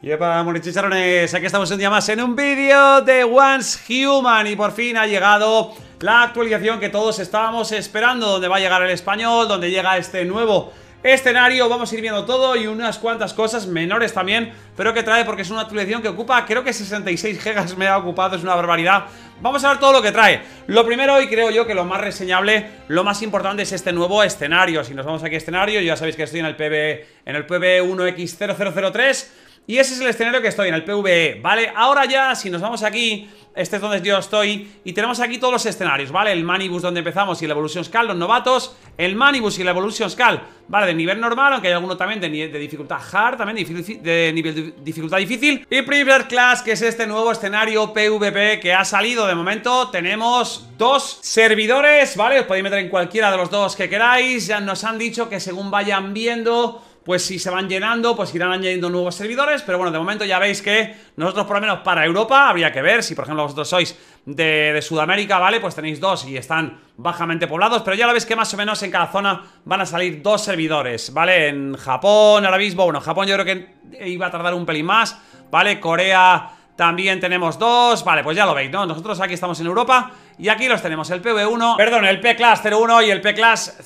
Yepa, morichicharones, aquí estamos un día más en un vídeo de Once Human y por fin ha llegado la actualización que todos estábamos esperando, donde va a llegar el español, donde llega este nuevo escenario, vamos a ir viendo todo y unas cuantas cosas menores también, pero que trae porque es una actualización que ocupa, creo que 66 GB me ha ocupado, es una barbaridad. Vamos a ver todo lo que trae. Lo primero, y creo yo que lo más reseñable, lo más importante es este nuevo escenario. Si nos vamos aquí a escenario, ya sabéis que estoy en el, PB, en el PB1X0003, y ese es el escenario que estoy en el PvE, ¿vale? Ahora ya, si nos vamos aquí, este es donde yo estoy Y tenemos aquí todos los escenarios, ¿vale? El Manibus donde empezamos y la Evolution Scal, los novatos El Manibus y la Evolution Scal, ¿vale? De nivel normal, aunque hay alguno también de, dificultad hard También de, de nivel de dificultad difícil Y Primer Class, que es este nuevo escenario PvP que ha salido De momento tenemos dos servidores, ¿vale? Os podéis meter en cualquiera de los dos que queráis Ya nos han dicho que según vayan viendo pues si se van llenando, pues irán añadiendo nuevos servidores, pero bueno, de momento ya veis que nosotros por lo menos para Europa habría que ver, si por ejemplo vosotros sois de, Sudamérica, ¿vale? Pues tenéis dos y están bajamente poblados, pero ya lo veis que más o menos en cada zona van a salir dos servidores, ¿vale? En Japón ahora mismo, bueno, Japón yo creo que iba a tardar un pelín más, ¿vale? Corea... También tenemos dos, vale, pues ya lo veis, ¿no? Nosotros aquí estamos en Europa y aquí los tenemos, el PV1, perdón, el P-Class 01 y el P-Class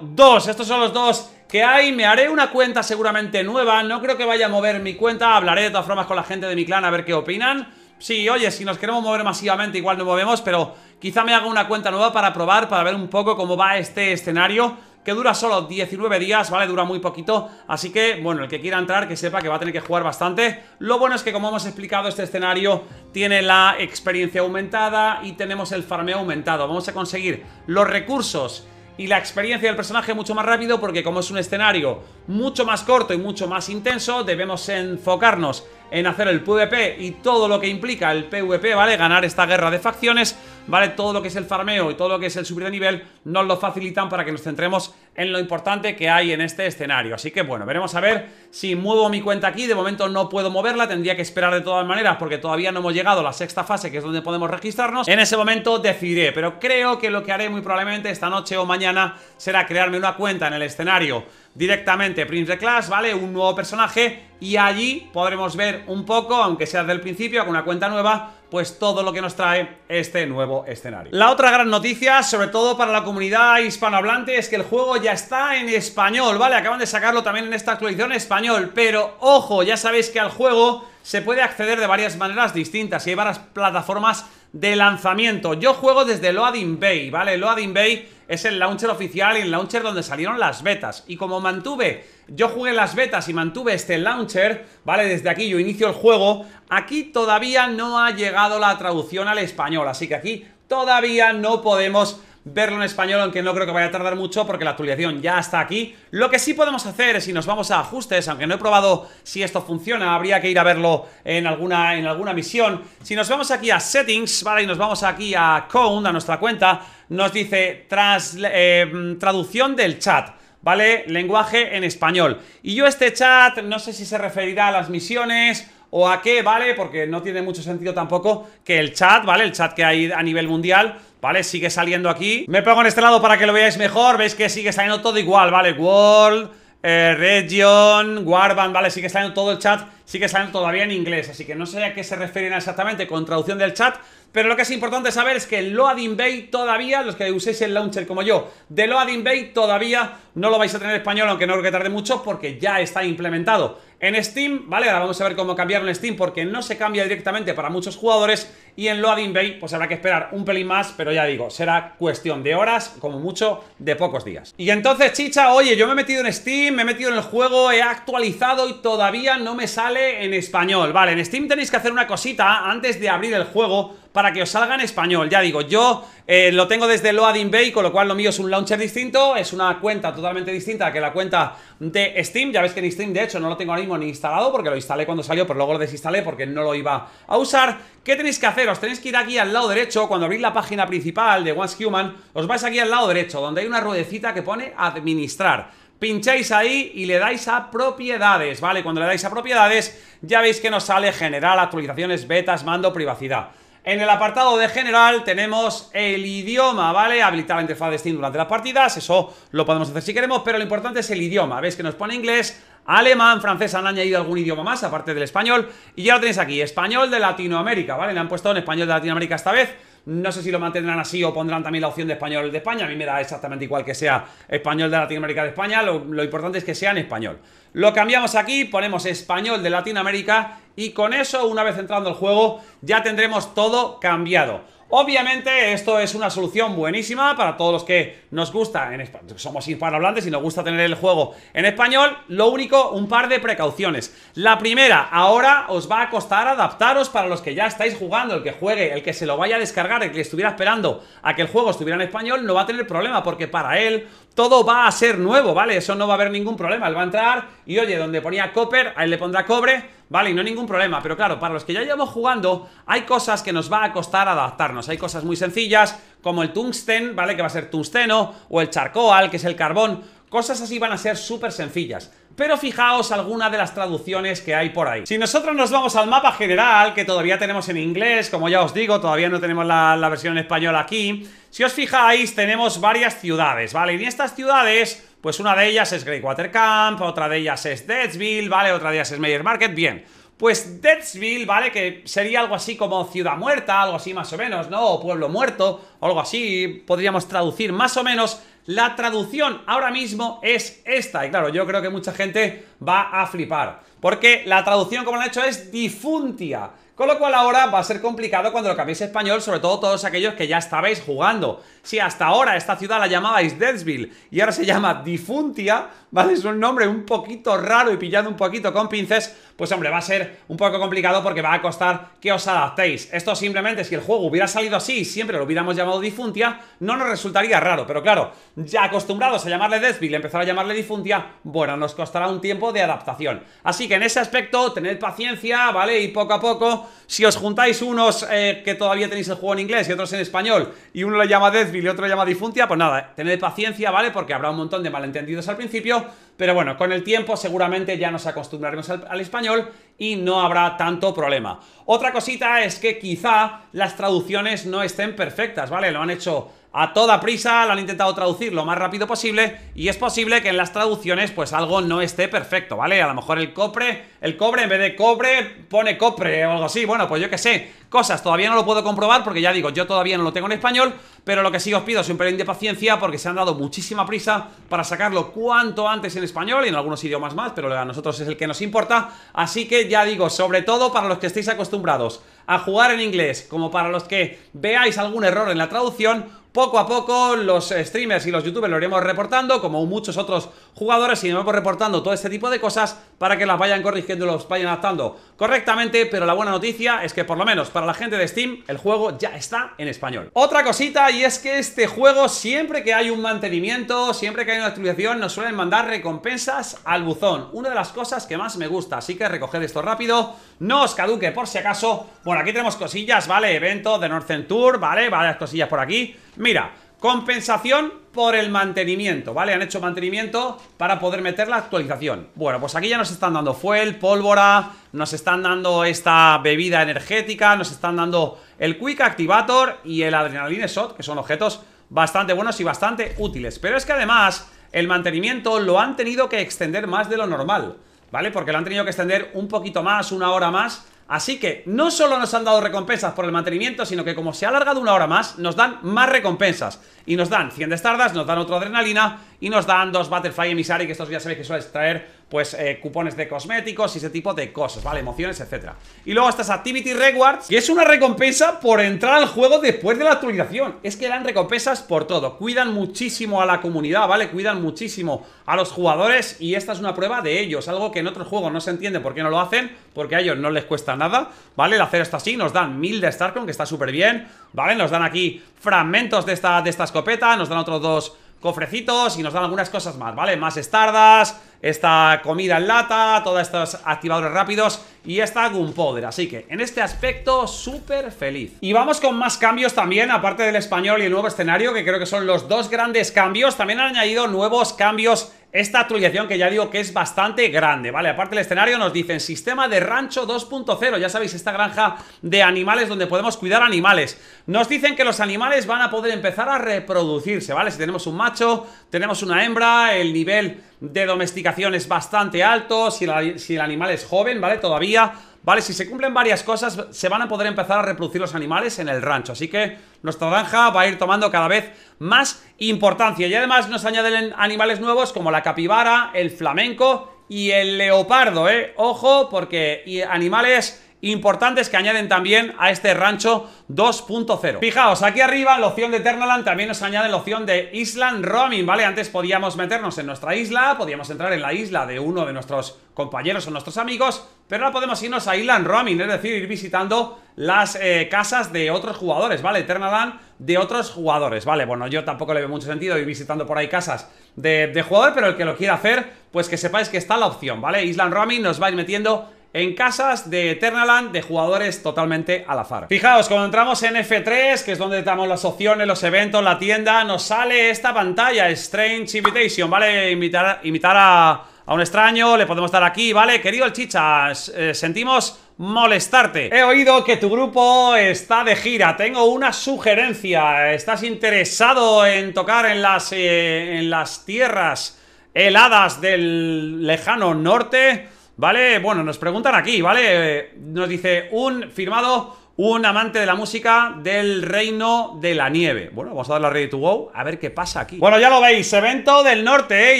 02. Estos son los dos que hay, me haré una cuenta seguramente nueva, no creo que vaya a mover mi cuenta, hablaré de todas formas con la gente de mi clan a ver qué opinan. Sí, oye, si nos queremos mover masivamente igual no movemos, pero quizá me haga una cuenta nueva para probar, para ver un poco cómo va este escenario que dura solo 19 días, ¿vale? Dura muy poquito, así que, bueno, el que quiera entrar, que sepa que va a tener que jugar bastante. Lo bueno es que, como hemos explicado, este escenario tiene la experiencia aumentada y tenemos el farmeo aumentado. Vamos a conseguir los recursos y la experiencia del personaje mucho más rápido porque como es un escenario mucho más corto y mucho más intenso, debemos enfocarnos en hacer el PvP y todo lo que implica el PvP, ¿vale? Ganar esta guerra de facciones ¿vale? Todo lo que es el farmeo y todo lo que es el subir de nivel nos lo facilitan para que nos centremos en lo importante que hay en este escenario. Así que bueno, veremos a ver si muevo mi cuenta aquí. De momento no puedo moverla, tendría que esperar de todas maneras porque todavía no hemos llegado a la sexta fase, que es donde podemos registrarnos. En ese momento decidiré, pero creo que lo que haré muy probablemente esta noche o mañana será crearme una cuenta en el escenario directamente Prince de Clash, ¿vale? Un nuevo personaje y allí podremos ver un poco, aunque sea desde el principio, con una cuenta nueva, pues todo lo que nos trae este nuevo escenario. La otra gran noticia, sobre todo para la comunidad hispanohablante, es que el juego ya está en español, ¿vale? Acaban de sacarlo también en esta actualización en español, pero ojo, ya sabéis que al juego se puede acceder de varias maneras distintas y hay varias plataformas de lanzamiento. Yo juego desde Loading Bay, ¿vale? Loading Bay es el launcher oficial y el launcher donde salieron las betas. Y como mantuve, yo jugué las betas y mantuve este launcher, ¿vale? Desde aquí yo inicio el juego. Aquí todavía no ha llegado la traducción al español, así que aquí todavía no podemos verlo en español, aunque no creo que vaya a tardar mucho porque la actualización ya está aquí. Lo que sí podemos hacer es, si nos vamos a ajustes, aunque no he probado si esto funciona, habría que ir a verlo en alguna, en alguna misión. Si nos vamos aquí a settings, ¿vale? Y nos vamos aquí a Count, a nuestra cuenta, nos dice eh, traducción del chat. ¿Vale? Lenguaje en español. Y yo este chat, no sé si se referirá a las misiones o a qué, ¿vale? Porque no tiene mucho sentido tampoco que el chat, ¿vale? El chat que hay a nivel mundial, ¿vale? Sigue saliendo aquí. Me pongo en este lado para que lo veáis mejor. Veis que sigue saliendo todo igual, ¿vale? World, eh, Region, Warband, ¿vale? Sigue saliendo todo el chat, sigue saliendo todavía en inglés. Así que no sé a qué se refieren exactamente con traducción del chat. Pero lo que es importante saber es que el Loading Bay todavía, los que uséis el launcher como yo, de Loading Bay todavía no lo vais a tener en español, aunque no creo que tarde mucho, porque ya está implementado. En Steam, ¿vale? Ahora vamos a ver cómo cambiarlo en Steam porque no se cambia directamente para muchos jugadores y en Loading Bay pues habrá que esperar un pelín más, pero ya digo, será cuestión de horas, como mucho, de pocos días. Y entonces, chicha, oye, yo me he metido en Steam, me he metido en el juego, he actualizado y todavía no me sale en español. Vale, en Steam tenéis que hacer una cosita antes de abrir el juego para que os salga en español. Ya digo, yo eh, lo tengo desde Loading Bay, con lo cual lo mío es un launcher distinto, es una cuenta totalmente distinta que la cuenta de Steam. Ya veis que en Steam, de hecho, no lo tengo ahora mismo ni instalado porque lo instalé cuando salió, pero luego lo desinstalé porque no lo iba a usar. ¿Qué tenéis que hacer? Os tenéis que ir aquí al lado derecho, cuando abrís la página principal de Once Human, os vais aquí al lado derecho, donde hay una ruedecita que pone administrar pincháis ahí y le dais a propiedades, ¿vale? Cuando le dais a propiedades ya veis que nos sale General, actualizaciones, betas, mando, privacidad. En el apartado de general tenemos el idioma, ¿vale? Habilitar la interfaz de Steam durante las partidas, eso lo podemos hacer si queremos, pero lo importante es el idioma. ¿Veis que nos pone inglés? Alemán, francés, han añadido algún idioma más, aparte del español. Y ya lo tenéis aquí, español de Latinoamérica, ¿vale? Le han puesto en español de Latinoamérica esta vez. No sé si lo mantendrán así o pondrán también la opción de español de España. A mí me da exactamente igual que sea español de Latinoamérica de España. Lo, importante es que sea en español. Lo cambiamos aquí, ponemos español de Latinoamérica y con eso, una vez entrando el juego, ya tendremos todo cambiado. Obviamente esto es una solución buenísima para todos los que nos gusta, en somos hispanohablantes y nos gusta tener el juego en español, lo único, un par de precauciones. La primera, ahora os va a costar adaptaros para los que ya estáis jugando, el que juegue, el que se lo vaya a descargar, el que estuviera esperando a que el juego estuviera en español, no va a tener problema porque para él todo va a ser nuevo, ¿vale? Eso no va a haber ningún problema, él va a entrar y oye, donde ponía copper, ahí le pondrá cobre, ¿vale? Y no hay ningún problema, pero claro, para los que ya llevamos jugando, hay cosas que nos va a costar adaptarnos, hay cosas muy sencillas como el tungsten, ¿vale? Que va a ser tungsteno, o el charcoal, que es el carbón, cosas así van a ser súper sencillas pero fijaos alguna de las traducciones que hay por ahí. Si nosotros nos vamos al mapa general, que todavía tenemos en inglés, como ya os digo, todavía no tenemos la, versión en español aquí, si os fijáis tenemos varias ciudades, ¿vale? Y en estas ciudades... Pues una de ellas es Greywater Camp, otra de ellas es Deadsville, ¿vale? Otra de ellas es Meyer Market, bien. Pues Deadsville, ¿vale? Que sería algo así como ciudad muerta, algo así más o menos, ¿no? O pueblo muerto, algo así, podríamos traducir más o menos la traducción ahora mismo es esta. Y claro, yo creo que mucha gente va a flipar. Porque la traducción, como lo han hecho, es difuntia. Con lo cual ahora va a ser complicado cuando lo cambiéis a español, sobre todo todos aquellos que ya estabais jugando. Si hasta ahora esta ciudad la llamabais Deathsville y ahora se llama Difuntia, ¿vale? Es un nombre un poquito raro y pillado un poquito con pinces, pues hombre, va a ser un poco complicado porque va a costar que os adaptéis. Esto simplemente, si el juego hubiera salido así y siempre lo hubiéramos llamado Difuntia, no nos resultaría raro. Pero claro, ya acostumbrados a llamarle Deathsville, empezar a llamarle Difuntia, bueno, nos costará un tiempo de adaptación. Así que en ese aspecto, tened paciencia, ¿vale? Y poco a poco, si os juntáis unos eh, que todavía tenéis el juego en inglés y otros en español, y uno le llama Deathville y otro le llama Difuntia, pues nada, tened paciencia, ¿vale? Porque habrá un montón de malentendidos al principio, pero bueno, con el tiempo seguramente ya nos acostumbraremos al, al español y no habrá tanto problema. Otra cosita es que quizá las traducciones no estén perfectas, ¿vale? Lo han hecho a toda prisa, lo han intentado traducir lo más rápido posible y es posible que en las traducciones pues algo no esté perfecto, ¿vale? A lo mejor el cobre, el cobre en vez de cobre pone copre o algo así, bueno, pues yo qué sé, cosas, todavía no lo puedo comprobar porque ya digo, yo todavía no lo tengo en español, pero lo que sí os pido es un pelín de paciencia porque se han dado muchísima prisa para sacarlo cuanto antes en español y en algunos idiomas más, pero a nosotros es el que nos importa, así que ya digo, sobre todo para los que estéis acostumbrados a jugar en inglés, como para los que veáis algún error en la traducción, poco a poco los streamers y los youtubers lo iremos reportando, como muchos otros jugadores, y iremos reportando todo este tipo de cosas para que las vayan corrigiendo, los vayan adaptando correctamente, pero la buena noticia es que por lo menos para la gente de Steam el juego ya está en español. Otra cosita y es que este juego siempre que hay un mantenimiento, siempre que hay una actualización nos suelen mandar recompensas al buzón. Una de las cosas que más me gusta, así que recoged esto rápido, no os caduque por si acaso. Bueno, aquí tenemos cosillas, ¿vale? Eventos de Northern Tour, ¿vale? Varias cosillas por aquí. Mira, compensación por el mantenimiento, ¿vale? Han hecho mantenimiento para poder meter la actualización. Bueno, pues aquí ya nos están dando fuel, pólvora, nos están dando esta bebida energética, nos están dando el Quick Activator y el Adrenaline Shot, que son objetos bastante buenos y bastante útiles. Pero es que además el mantenimiento lo han tenido que extender más de lo normal, ¿vale? Porque lo han tenido que extender un poquito más, una hora más, Así que no solo nos han dado recompensas por el mantenimiento, sino que como se ha alargado una hora más, nos dan más recompensas. Y nos dan 100 de Stardust, nos dan otro Adrenalina y nos dan dos butterfly Emissary, que estos ya sabéis que suelen traer pues eh, cupones de cosméticos y ese tipo de cosas, ¿vale? Emociones, etcétera. Y luego estas Activity Rewards, que es una recompensa por entrar al juego después de la actualización. Es que dan recompensas por todo. Cuidan muchísimo a la comunidad, ¿vale? Cuidan muchísimo a los jugadores y esta es una prueba de ellos. Algo que en otros juegos no se entiende por qué no lo hacen, porque a ellos no les cuesta nada, ¿vale? El hacer esto así, nos dan 1000 de Starcon, que está súper bien, ¿vale? Nos dan aquí fragmentos de esta, de esta escopeta, nos dan otros dos cofrecitos y nos dan algunas cosas más, ¿vale? Más estardas, esta comida en lata, todos estos activadores rápidos y esta Gunpowder. Así que en este aspecto, súper feliz. Y vamos con más cambios también, aparte del español y el nuevo escenario, que creo que son los dos grandes cambios. También han añadido nuevos cambios esta actualización que ya digo que es bastante grande, ¿vale? Aparte del escenario nos dicen sistema de rancho 2.0, ya sabéis, esta granja de animales donde podemos cuidar animales. Nos dicen que los animales van a poder empezar a reproducirse, ¿vale? Si tenemos un macho, tenemos una hembra, el nivel de domesticación es bastante alto, si el animal es joven, ¿vale? Todavía ¿vale? Si se cumplen varias cosas, se van a poder empezar a reproducir los animales en el rancho. Así que nuestra granja va a ir tomando cada vez más importancia. Y además nos añaden animales nuevos como la capibara, el flamenco y el leopardo, ¿eh? Ojo, porque animales importantes que añaden también a este rancho 2.0. Fijaos, aquí arriba en la opción de Ternaland también nos añade la opción de Island Roaming, ¿vale? Antes podíamos meternos en nuestra isla, podíamos entrar en la isla de uno de nuestros compañeros o nuestros amigos, pero ahora podemos irnos a Island Roaming, es decir, ir visitando las eh, casas de otros jugadores, ¿vale? Ternaland de otros jugadores, ¿vale? Bueno, yo tampoco le veo mucho sentido ir visitando por ahí casas de, jugador, pero el que lo quiera hacer, pues que sepáis que está la opción, ¿vale? Island Roaming nos va metiendo en casas de Eternaland de jugadores totalmente al azar. Fijaos, cuando entramos en F3, que es donde estamos las opciones, los eventos, la tienda, nos sale esta pantalla, Strange Invitation, ¿vale? Invitar, a, un extraño, le podemos dar aquí, ¿vale? Querido el Chicha, eh, sentimos molestarte. He oído que tu grupo está de gira. Tengo una sugerencia. ¿Estás interesado en tocar en las, eh, en las tierras heladas del lejano norte? ¿Vale? Bueno, nos preguntan aquí, ¿vale? Nos dice un firmado, un amante de la música del reino de la nieve. Bueno, vamos a darle a Ready to Go a ver qué pasa aquí. Bueno, ya lo veis, evento del norte, ¿eh?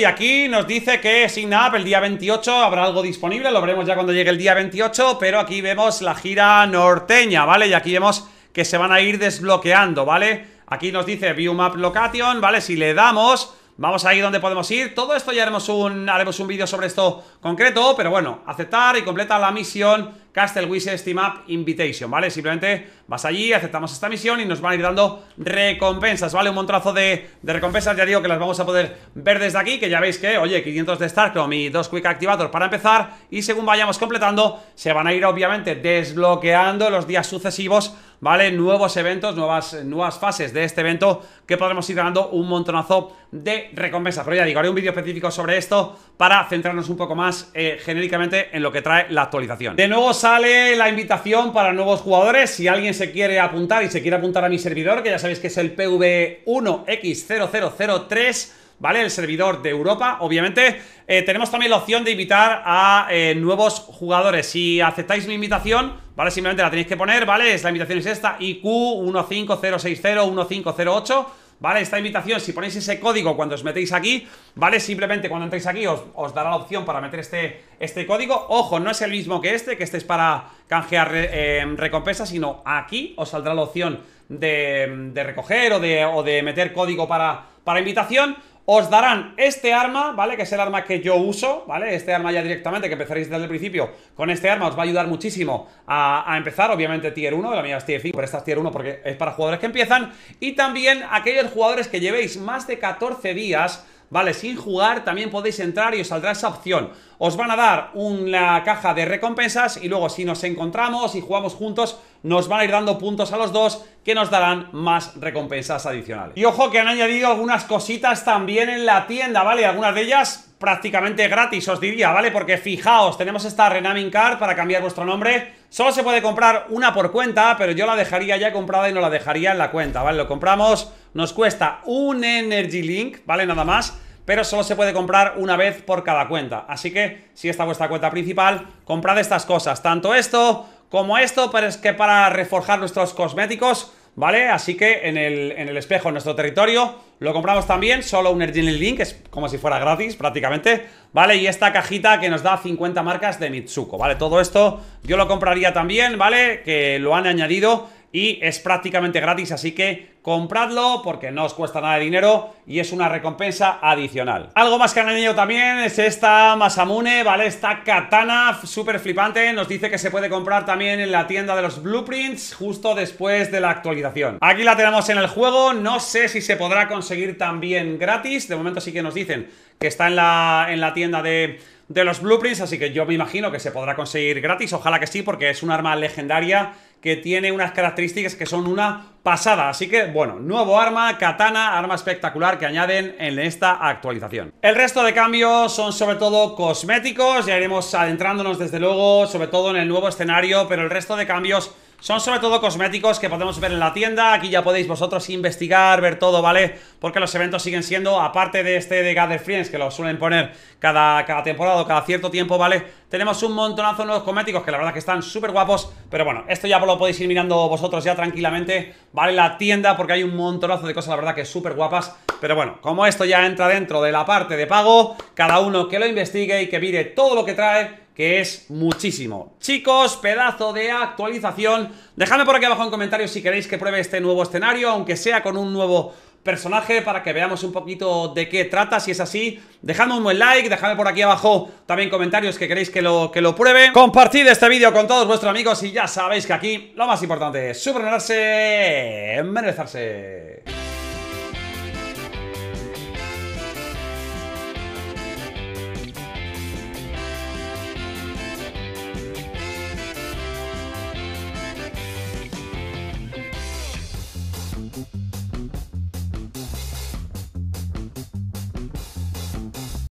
Y aquí nos dice que sin app el día 28 habrá algo disponible, lo veremos ya cuando llegue el día 28, pero aquí vemos la gira norteña, ¿vale? Y aquí vemos que se van a ir desbloqueando, ¿vale? Aquí nos dice View Map Location, ¿vale? Si le damos... Vamos ahí donde podemos ir Todo esto ya haremos un, haremos un vídeo sobre esto concreto Pero bueno, aceptar y completar la misión Castle Wishes Steam Up Invitation, ¿vale? Simplemente vas allí, aceptamos esta misión y nos van a ir dando recompensas, ¿vale? Un montrazo de, recompensas, ya digo que las vamos a poder ver desde aquí, que ya veis que, oye, 500 de Starcom y dos Quick Activators para empezar y según vayamos completando, se van a ir obviamente desbloqueando los días sucesivos ¿vale? Nuevos eventos, nuevas, nuevas fases de este evento que podremos ir ganando un montonazo de recompensas. Pero ya digo, haré un vídeo específico sobre esto para centrarnos un poco más eh, genéricamente en lo que trae la actualización. De nuevo, sale la invitación para nuevos jugadores. Si alguien se quiere apuntar y se quiere apuntar a mi servidor, que ya sabéis que es el PV1X0003, ¿vale? El servidor de Europa, obviamente. Eh, tenemos también la opción de invitar a eh, nuevos jugadores. Si aceptáis mi invitación, ¿vale? Simplemente la tenéis que poner, ¿vale? Es, la invitación es esta, IQ 150601508 ¿vale? Esta invitación, si ponéis ese código cuando os metéis aquí, ¿vale? Simplemente cuando entréis aquí os, dará la opción para meter este, este código. Ojo, no es el mismo que este, que este es para canjear eh, recompensas, sino aquí os saldrá la opción de, de recoger o de, o de meter código para, para invitación os darán este arma, ¿vale? Que es el arma que yo uso, ¿vale? Este arma ya directamente, que empezaréis desde el principio con este arma, os va a ayudar muchísimo a, empezar, obviamente tier 1, la mía es tier 5, pero esta es tier 1 porque es para jugadores que empiezan, y también aquellos jugadores que llevéis más de 14 días Vale, sin jugar también podéis entrar y os saldrá esa opción. Os van a dar una caja de recompensas y luego si nos encontramos y jugamos juntos nos van a ir dando puntos a los dos que nos darán más recompensas adicionales. Y ojo que han añadido algunas cositas también en la tienda, ¿vale? Algunas de ellas prácticamente gratis, os diría, ¿vale? Porque fijaos, tenemos esta renaming card para cambiar vuestro nombre. Solo se puede comprar una por cuenta, pero yo la dejaría ya comprada y no la dejaría en la cuenta, ¿vale? Lo compramos, nos cuesta un Energy Link, ¿vale? Nada más. Pero solo se puede comprar una vez por cada cuenta. Así que, si esta vuestra cuenta principal, comprad estas cosas. Tanto esto como esto, pero es que para reforjar nuestros cosméticos ¿vale? Así que en el, espejo, en nuestro territorio, lo compramos también, solo un Ergin Link, es como si fuera gratis prácticamente, ¿vale? Y esta cajita que nos da 50 marcas de Mitsuko, ¿vale? Todo esto yo lo compraría también, ¿vale? Que lo han añadido y es prácticamente gratis, así que compradlo porque no os cuesta nada de dinero y es una recompensa adicional. Algo más que han añadido también es esta Masamune, ¿vale? Esta katana súper flipante, nos dice que se puede comprar también en la tienda de los blueprints justo después de la actualización. Aquí la tenemos en el juego, no sé si se podrá conseguir también gratis, de momento sí que nos dicen que está en la, en la tienda de los blueprints, así que yo me imagino que se podrá conseguir gratis, ojalá que sí, porque es un arma legendaria que tiene unas características que son una pasada. Así que, bueno, nuevo arma, katana, arma espectacular que añaden en esta actualización. El resto de cambios son sobre todo cosméticos, ya iremos adentrándonos desde luego, sobre todo en el nuevo escenario, pero el resto de cambios son sobre todo cosméticos que podemos ver en la tienda Aquí ya podéis vosotros investigar, ver todo, ¿vale? Porque los eventos siguen siendo, aparte de este de Gather Friends Que lo suelen poner cada, cada temporada o cada cierto tiempo, ¿vale? Tenemos un montonazo de nuevos cosméticos que la verdad que están súper guapos Pero bueno, esto ya lo podéis ir mirando vosotros ya tranquilamente ¿Vale? La tienda porque hay un montonazo de cosas la verdad que súper guapas Pero bueno, como esto ya entra dentro de la parte de pago Cada uno que lo investigue y que mire todo lo que trae que es muchísimo. Chicos, pedazo de actualización. Dejadme por aquí abajo en comentarios si queréis que pruebe este nuevo escenario, aunque sea con un nuevo personaje para que veamos un poquito de qué trata. Si es así, dejadme un buen like, dejadme por aquí abajo también comentarios que queréis que lo, que lo pruebe. Compartid este vídeo con todos vuestros amigos y ya sabéis que aquí lo más importante es superarse, merecerse.